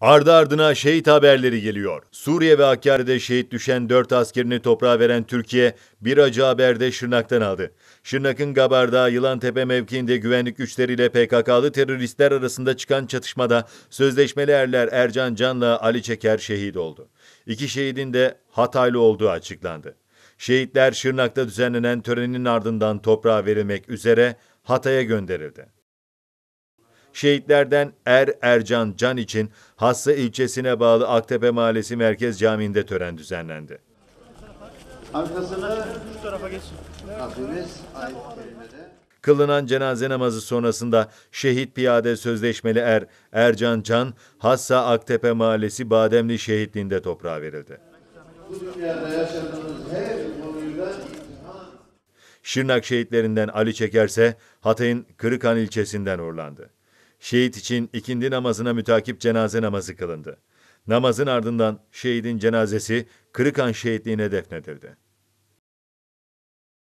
Ardı ardına şehit haberleri geliyor. Suriye ve Hakkari'de şehit düşen 4 askerini toprağa veren Türkiye bir acı haberde Şırnak'tan aldı. Şırnak'ın Gabarda, Yılantepe mevkiinde güvenlik güçleriyle PKK'lı teröristler arasında çıkan çatışmada sözleşmeli erler Ercan Can'la Ali Çeker şehit oldu. İki şehidin de Hataylı olduğu açıklandı. Şehitler Şırnak'ta düzenlenen törenin ardından toprağa verilmek üzere Hatay'a gönderildi şehitlerden Er Ercan Can için Hassa ilçesine bağlı Aktepe Mahallesi Merkez Camii'nde tören düzenlendi. Arkasını şu tarafa geçin. Kılınan cenaze namazı sonrasında şehit piyade sözleşmeli er Ercan Can Hassa Aktepe Mahallesi Bademli şehitliğinde toprağa verildi. Bu dünyada yaşadığımız her konuyla Şırnak şehitlerinden Ali Çekerse Hatay'ın Kırıkan ilçesinden uğurlandı. Şehit için ikindi namazına mütakip cenaze namazı kılındı. Namazın ardından şehidin cenazesi Kırıkan şehitliğine defnedildi.